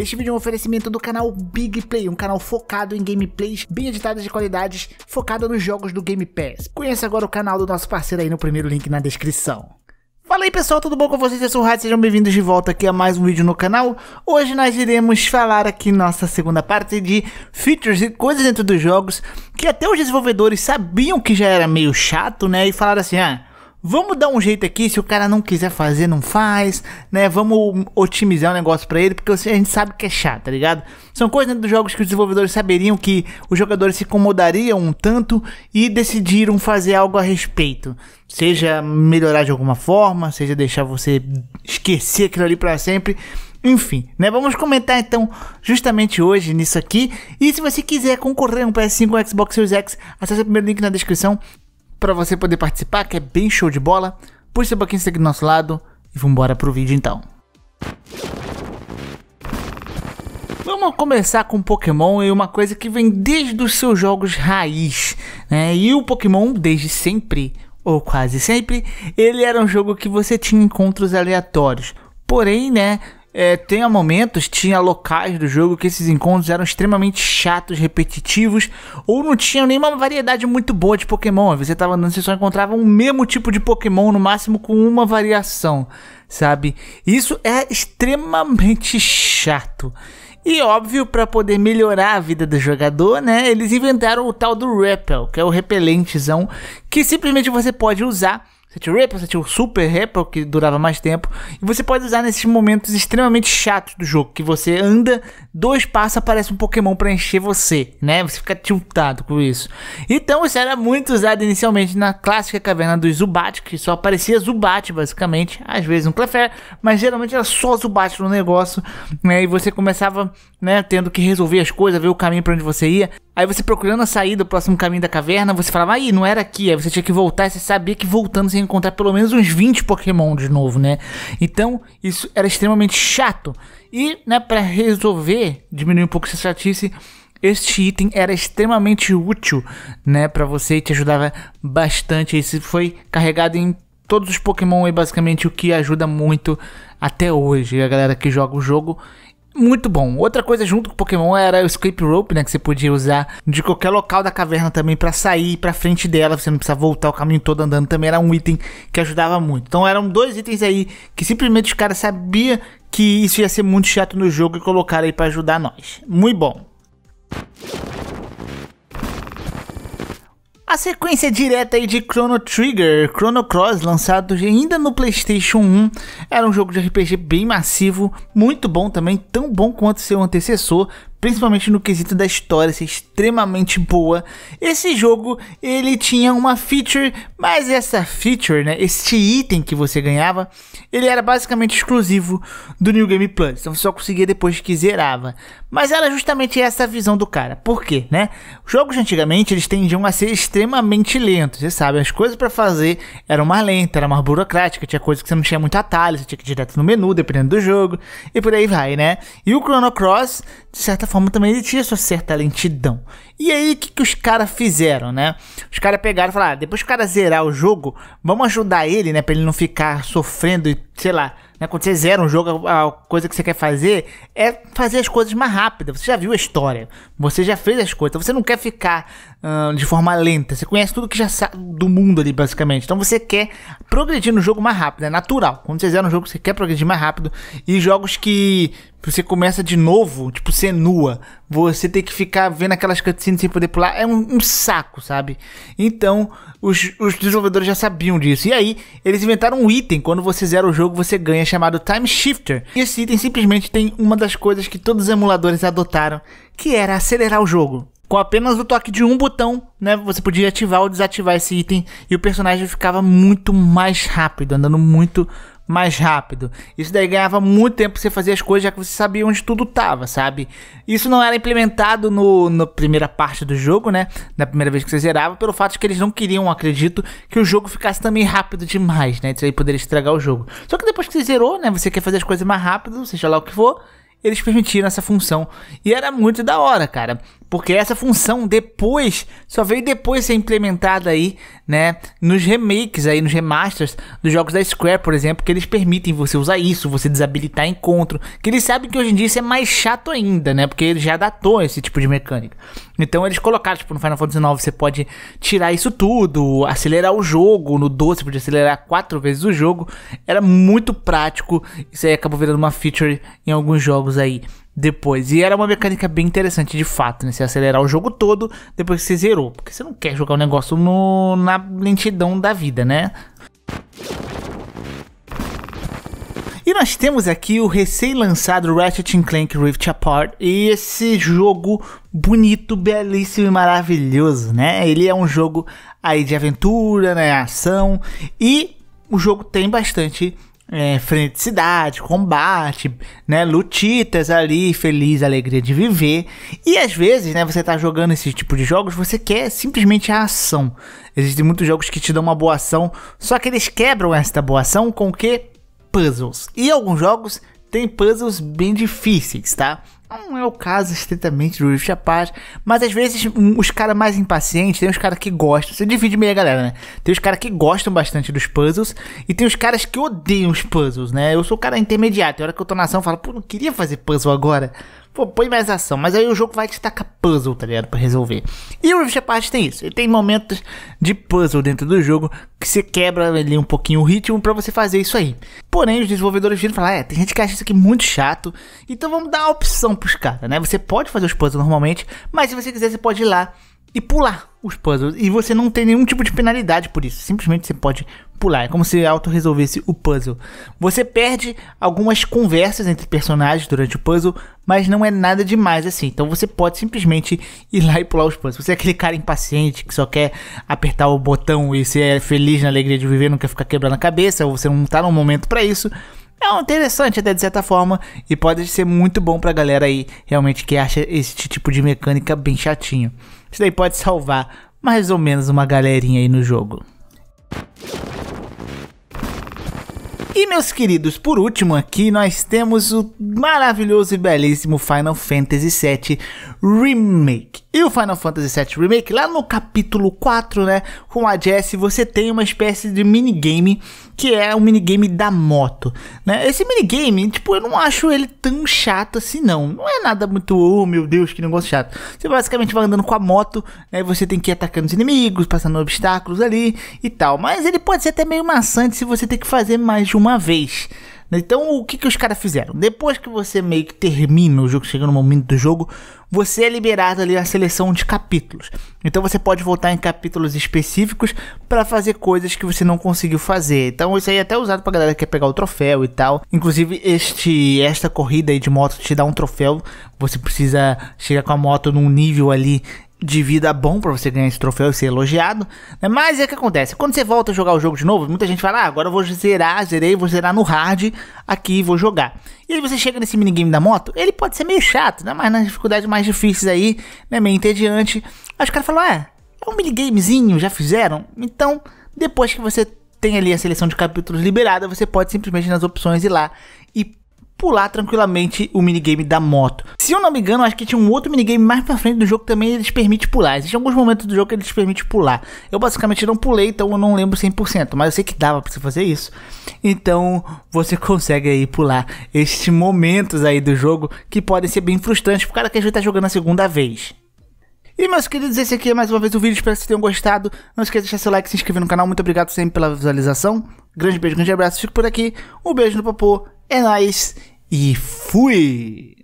Este vídeo é um oferecimento do canal Big Play, um canal focado em gameplays bem editadas de qualidades, focado nos jogos do Game Pass. Conheça agora o canal do nosso parceiro aí no primeiro link na descrição. Fala aí pessoal, tudo bom com vocês? Eu sou o Rádio, sejam bem-vindos de volta aqui a mais um vídeo no canal. Hoje nós iremos falar aqui nossa segunda parte de features e coisas dentro dos jogos que até os desenvolvedores sabiam que já era meio chato, né? E falaram assim, ah, vamos dar um jeito aqui, se o cara não quiser fazer, não faz, né? Vamos otimizar o negócio para ele, porque a gente sabe que é chato, tá ligado? São coisas dentro dos jogos que os desenvolvedores saberiam que os jogadores se incomodariam um tanto e decidiram fazer algo a respeito. Seja melhorar de alguma forma, seja deixar você esquecer aquilo ali para sempre. Enfim, né? Vamos comentar então justamente hoje nisso aqui. E se você quiser concorrer a um PS5 ou Xbox Series X, acesse o primeiro link na descrição para você poder participar, que é bem show de bola. Puxa um pouquinho aqui do nosso lado e vambora pro vídeo então. Vamos começar com Pokémon e uma coisa que vem desde os seus jogos raiz, né? E o Pokémon desde sempre, ou quase sempre, ele era um jogo que você tinha encontros aleatórios. Porém, né, é, tinha momentos, tinha locais do jogo que esses encontros eram extremamente chatos, repetitivos, ou não tinha nenhuma variedade muito boa de Pokémon. Você tava andando, você só encontrava o um mesmo tipo de Pokémon, no máximo com uma variação, sabe? Isso é extremamente chato. E óbvio, para poder melhorar a vida do jogador, né? Eles inventaram o tal do Repel, que é o repelentezão, que simplesmente você pode usar você tinha o Ripple, você tinha o Super Ripple, que durava mais tempo. E você pode usar nesses momentos extremamente chatos do jogo, que você anda, dois passos aparece um Pokémon para encher você, né? Você fica tiltado com isso. Então isso era muito usado inicialmente na clássica caverna do Zubat, que só aparecia Zubat, basicamente. Às vezes um Clefairy, mas geralmente era só Zubat no negócio, né? E você começava, né, tendo que resolver as coisas, ver o caminho para onde você ia. Aí você procurando a saída, o próximo caminho da caverna, você falava, aí, não era aqui. Aí você tinha que voltar e você sabia que voltando você ia encontrar pelo menos uns 20 Pokémon de novo, né? Então, isso era extremamente chato. E, né, pra resolver, diminuir um pouco essa chatice, este item era extremamente útil, né, para você e te ajudava bastante. Esse foi carregado em todos os Pokémon e basicamente o que ajuda muito até hoje a galera que joga o jogo muito bom. Outra coisa junto com o Pokémon era o escape rope, né, que você podia usar de qualquer local da caverna também para sair para frente dela, você não precisa voltar o caminho todo andando, também era um item que ajudava muito. Então eram dois itens aí que simplesmente os caras sabia que isso ia ser muito chato no jogo e colocaram aí para ajudar nós. Muito bom. A sequência direta aí de Chrono Trigger, Chrono Cross, lançado ainda no PlayStation 1, era um jogo de RPG bem massivo, muito bom também, tão bom quanto seu antecessor, principalmente no quesito da história ser extremamente boa. Esse jogo, ele tinha uma feature, mas essa feature, né, este item que você ganhava, ele era basicamente exclusivo do New Game Plus, então você só conseguia depois que zerava. Mas era justamente essa a visão do cara. Por quê, né? Jogos antigamente, eles tendiam a ser extremamente lentos, você sabe, as coisas para fazer eram mais lentas, era mais burocrática, tinha coisas que você não tinha muito atalho, você tinha que ir direto no menu, dependendo do jogo, e por aí vai, né? E o Chrono Cross, de certa forma também ele tinha sua certa lentidão. E aí, o que, que os caras fizeram, né? Os caras pegaram e falaram: ah, depois que o cara zerar o jogo, vamos ajudar ele, né? Pra ele não ficar sofrendo e sei lá, né, quando você zera um jogo, a coisa que você quer fazer é fazer as coisas mais rápido. Você já viu a história, você já fez as coisas, então você não quer ficar uh, de forma lenta. Você conhece tudo que já sabe do mundo ali, basicamente. Então você quer progredir no jogo mais rápido, é natural. Quando você zera um jogo, você quer progredir mais rápido. E jogos que você começa de novo, tipo, você nua, você tem que ficar vendo aquelas cutscenes sem poder pular, é um, um saco, sabe? Então, os, os desenvolvedores já sabiam disso. E aí, eles inventaram um item quando você zera o jogo jogo você ganha chamado Time Shifter. E esse item simplesmente tem uma das coisas que todos os emuladores adotaram, que era acelerar o jogo. Com apenas o toque de um botão, né, você podia ativar ou desativar esse item e o personagem ficava muito mais rápido, andando muito mais rápido. Isso daí ganhava muito tempo você fazer as coisas, já que você sabia onde tudo tava, sabe? Isso não era implementado no, na primeira parte do jogo, né? Na primeira vez que você zerava, pelo fato de que eles não queriam, acredito, que o jogo ficasse também rápido demais, né? Isso aí poderia estragar o jogo. Só que depois que você zerou, né? Você quer fazer as coisas mais rápido, seja lá o que for, eles permitiram essa função. E era muito da hora, cara porque essa função depois só veio depois ser implementada aí, né, nos remakes aí, nos remasters dos jogos da Square, por exemplo, que eles permitem você usar isso, você desabilitar encontro, que eles sabem que hoje em dia isso é mais chato ainda, né, porque ele já adaptou esse tipo de mecânica. Então eles colocaram, tipo, no Final Fantasy IX você pode tirar isso tudo, acelerar o jogo, no 12 você podia acelerar quatro vezes o jogo, era muito prático, isso aí acabou virando uma feature em alguns jogos aí depois. E era uma mecânica bem interessante, de fato, né? Você acelerar o jogo todo depois que você zerou. Porque você não quer jogar o um negócio no, na lentidão da vida, né? E nós temos aqui o recém-lançado Ratchet Clank Rift Apart. E esse jogo bonito, belíssimo e maravilhoso, né? Ele é um jogo aí de aventura, né? Ação. E o jogo tem bastante é, freneticidade, combate, né? Lutitas ali, feliz, alegria de viver. E às vezes, né, você tá jogando esse tipo de jogos, você quer simplesmente a ação. Existem muitos jogos que te dão uma boa ação, só que eles quebram essa boa ação com que? Puzzles. E alguns jogos têm puzzles bem difíceis, tá? Não é o caso estritamente do Rift Apart, mas às vezes os caras mais impacientes, tem os caras que gostam, você divide meio a galera, né? Tem os caras que gostam bastante dos puzzles e tem os caras que odeiam os puzzles, né? Eu sou o cara intermediário, tem hora que eu tô na ação eu falo, pô, não queria fazer puzzle agora, pô, põe mais ação, mas aí o jogo vai te tacar puzzle, tá ligado? Pra resolver. E o Rift Apart tem isso, ele tem momentos de puzzle dentro do jogo que você quebra ali um pouquinho o ritmo para você fazer isso aí. Porém, os desenvolvedores viram e falaram: ah, é, tem gente que acha isso aqui muito chato, então vamos dar uma opção pros caras, né? Você pode fazer os puzzles normalmente, mas se você quiser, você pode ir lá e pular os puzzles. E você não tem nenhum tipo de penalidade por isso. Simplesmente você pode pular. É como se autorresolvesse o puzzle. Você perde algumas conversas entre personagens durante o puzzle, mas não é nada demais assim. Então você pode simplesmente ir lá e pular os puzzles. Você é aquele cara impaciente que só quer apertar o botão e ser feliz na alegria de viver, não quer ficar quebrando a cabeça, ou você não tá no momento para isso é interessante até de certa forma e pode ser muito bom pra galera aí realmente que acha esse tipo de mecânica bem chatinho. Isso daí pode salvar mais ou menos uma galerinha aí no jogo. E meus queridos, por último aqui nós temos o maravilhoso e belíssimo Final Fantasy VII Remake e o Final Fantasy VII Remake, lá no capítulo 4, né, com a Jessie, você tem uma espécie de minigame que é o um minigame da moto, né? Esse minigame, tipo, eu não acho ele tão chato assim, não. Não é nada muito, oh meu Deus, que negócio chato. Você basicamente vai andando com a moto, né? Você tem que ir atacando os inimigos, passando obstáculos ali e tal. Mas ele pode ser até meio maçante se você tem que fazer mais de uma vez. Né? Então, o que, que os caras fizeram? Depois que você meio que termina o jogo, chega no momento do jogo, você é liberado ali a seleção de capítulos. Então, você pode voltar em capítulos específicos para fazer coisas que você não conseguiu fazer. Então, isso aí é até usado pra galera que quer pegar o troféu e tal. Inclusive, este esta corrida aí de moto te dá um troféu. Você precisa chegar com a moto num nível ali de vida bom para você ganhar esse troféu e ser elogiado. Né? Mas é o que acontece. Quando você volta a jogar o jogo de novo, muita gente fala: ah, agora eu vou zerar, zerei, vou zerar no hard aqui vou jogar. E aí você chega nesse minigame da moto, ele pode ser meio chato, né? Mas nas dificuldades mais difíceis aí, né? Meio entediante. Aí os caras falam: é um minigamezinho, já fizeram? Então, depois que você tem ali a seleção de capítulos liberada, você pode simplesmente nas opções ir lá e pular tranquilamente o minigame da moto. Se eu não me engano, acho que tinha um outro minigame mais pra frente do jogo que também eles permite pular. Existem alguns momentos do jogo que eles permite pular. Eu basicamente não pulei, então eu não lembro 100%, mas eu sei que dava pra você fazer isso. Então você consegue aí pular estes momentos aí do jogo que podem ser bem frustrantes pro cara que a gente tá jogando a segunda vez. E meus queridos, esse aqui é mais uma vez o vídeo, espero que vocês tenham gostado. Não esqueça de deixar seu like, se inscrever no canal, muito obrigado sempre pela visualização. Grande beijo, grande abraço, fico por aqui, um beijo no popô é nóis e fui!